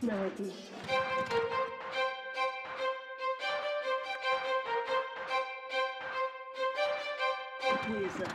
this melody. Please. Uh,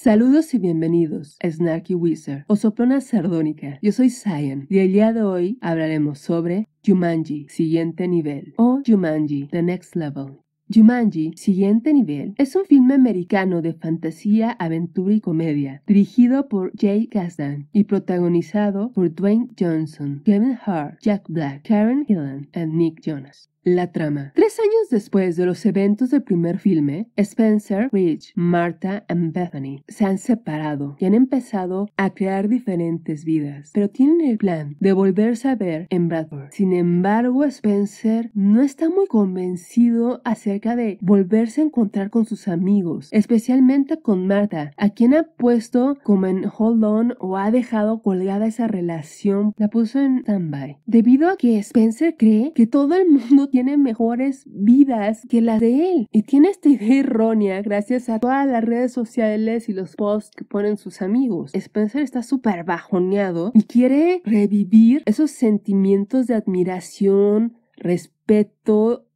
Saludos y bienvenidos a Snarky Wizard o Soplona Sardónica. Yo soy Cyan y el día de hoy hablaremos sobre Jumanji, siguiente nivel o Jumanji, the next level. Jumanji, siguiente nivel, es un filme americano de fantasía, aventura y comedia, dirigido por Jay Kasdan y protagonizado por Dwayne Johnson, Kevin Hart, Jack Black, Karen Gillan y Nick Jonas. La trama. Tres años después de los eventos del primer filme, Spencer, Rich, Martha y Bethany se han separado y han empezado a crear diferentes vidas, pero tienen el plan de volverse a ver en Bradford. Sin embargo, Spencer no está muy convencido acerca de volverse a encontrar con sus amigos, especialmente con Martha, a quien ha puesto como en Hold On o ha dejado colgada esa relación, la puso en standby. Debido a que Spencer cree que todo el mundo tiene tiene mejores vidas que las de él. Y tiene esta idea errónea gracias a todas las redes sociales y los posts que ponen sus amigos. Spencer está súper bajoneado y quiere revivir esos sentimientos de admiración, respeto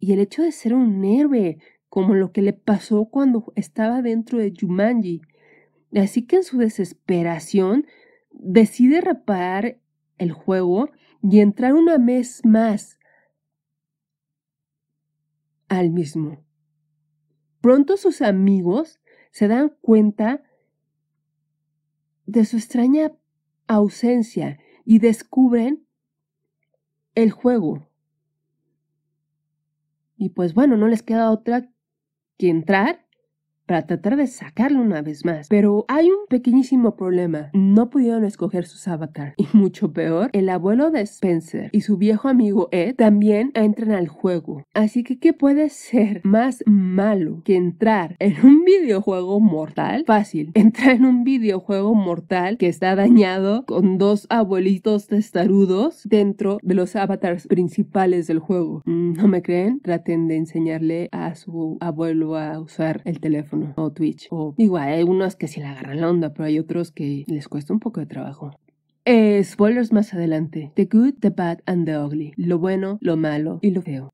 y el hecho de ser un héroe, como lo que le pasó cuando estaba dentro de Jumanji. Así que en su desesperación decide reparar el juego y entrar una vez más al mismo. Pronto sus amigos se dan cuenta de su extraña ausencia y descubren el juego. Y pues bueno, no les queda otra que entrar para tratar de sacarlo una vez más. Pero hay un pequeñísimo problema. No pudieron escoger sus avatars. Y mucho peor, el abuelo de Spencer y su viejo amigo Ed también entran al juego. Así que, ¿qué puede ser más malo que entrar en un videojuego mortal? Fácil. Entrar en un videojuego mortal que está dañado con dos abuelitos testarudos dentro de los avatars principales del juego. ¿No me creen? Traten de enseñarle a su abuelo a usar el teléfono o Twitch, o igual hay unos que se le agarran la onda, pero hay otros que les cuesta un poco de trabajo. Eh, spoilers más adelante. The Good, the Bad and the Ugly. Lo bueno, lo malo y lo feo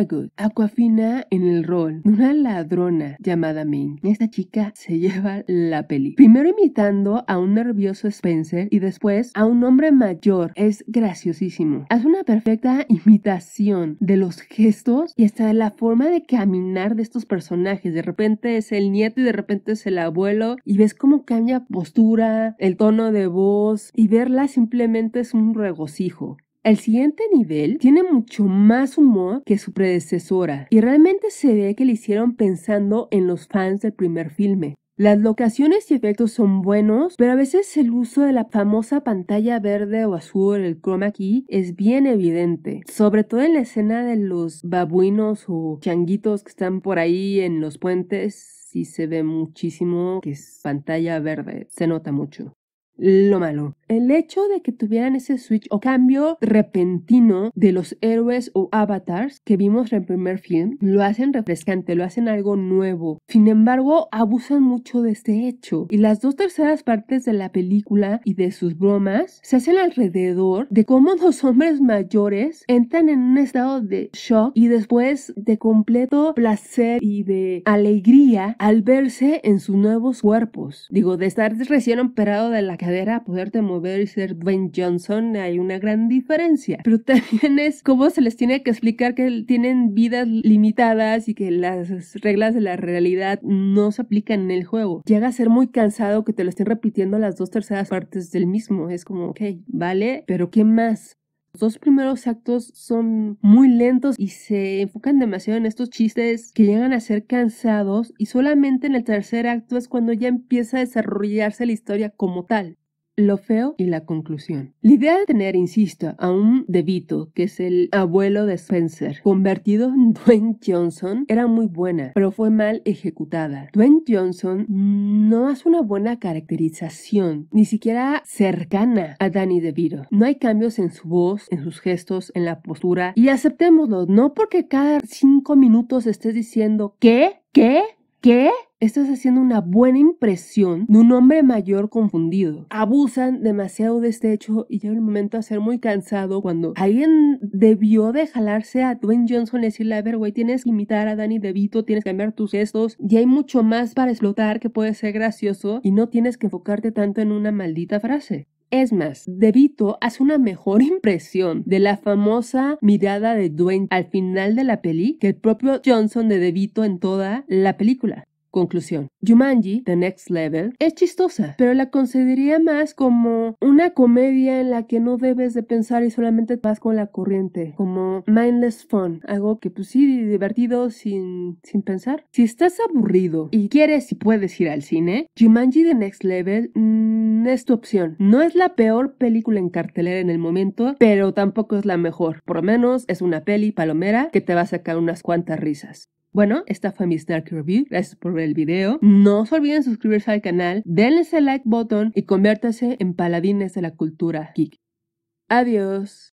good Aquafina en el rol de una ladrona llamada Ming. Esta chica se lleva la peli. Primero imitando a un nervioso Spencer y después a un hombre mayor. Es graciosísimo. Hace una perfecta imitación de los gestos y hasta la forma de caminar de estos personajes. De repente es el nieto y de repente es el abuelo y ves cómo cambia postura, el tono de voz y verla simplemente es un regocijo. El siguiente nivel tiene mucho más humor que su predecesora y realmente se ve que le hicieron pensando en los fans del primer filme. Las locaciones y efectos son buenos, pero a veces el uso de la famosa pantalla verde o azul, el chroma key, es bien evidente, sobre todo en la escena de los babuinos o changuitos que están por ahí en los puentes. Sí se ve muchísimo que es pantalla verde, se nota mucho. Lo malo. El hecho de que tuvieran ese switch o cambio repentino de los héroes o avatars que vimos en el primer film lo hacen refrescante, lo hacen algo nuevo. Sin embargo, abusan mucho de este hecho y las dos terceras partes de la película y de sus bromas se hacen alrededor de cómo dos hombres mayores entran en un estado de shock y después de completo placer y de alegría al verse en sus nuevos cuerpos. Digo, de estar recién operado de la cadera a poderte mover y ser Dwayne Johnson hay una gran diferencia. Pero también es como se les tiene que explicar que tienen vidas limitadas y que las reglas de la realidad no se aplican en el juego. Llega a ser muy cansado que te lo estén repitiendo las dos terceras partes del mismo. Es como, ok, vale, pero ¿qué más? Los dos primeros actos son muy lentos y se enfocan demasiado en estos chistes que llegan a ser cansados y solamente en el tercer acto es cuando ya empieza a desarrollarse la historia como tal lo feo y la conclusión. La idea de tener, insisto, a un Debito, que es el abuelo de Spencer, convertido en Dwayne Johnson, era muy buena, pero fue mal ejecutada. Dwayne Johnson no hace una buena caracterización, ni siquiera cercana a Danny DeVito. No hay cambios en su voz, en sus gestos, en la postura. Y aceptémoslo, no porque cada cinco minutos estés diciendo, ¿qué? ¿Qué? ¿Qué? Estás haciendo una buena impresión de un hombre mayor confundido. Abusan demasiado de este hecho y llega el momento a ser muy cansado cuando alguien debió de jalarse a Dwayne Johnson y decirle, a ver, güey, tienes que imitar a Danny DeVito, tienes que cambiar tus gestos y hay mucho más para explotar que puede ser gracioso y no tienes que enfocarte tanto en una maldita frase. Es más, Devito hace una mejor impresión de la famosa mirada de Dwayne al final de la peli que el propio Johnson de Devito en toda la película. Conclusión. Jumanji, The Next Level, es chistosa, pero la consideraría más como una comedia en la que no debes de pensar y solamente vas con la corriente, como mindless fun, algo que pues sí, divertido sin, sin pensar. Si estás aburrido y quieres y puedes ir al cine, Jumanji The Next Level mm, es tu opción. No es la peor película en cartelera en el momento, pero tampoco es la mejor. Por lo menos es una peli palomera que te va a sacar unas cuantas risas. Bueno, esta fue mi Snarky Review. Gracias por ver el video. No se olviden suscribirse al canal, denle ese like button y conviértase en paladines de la cultura geek. Adiós.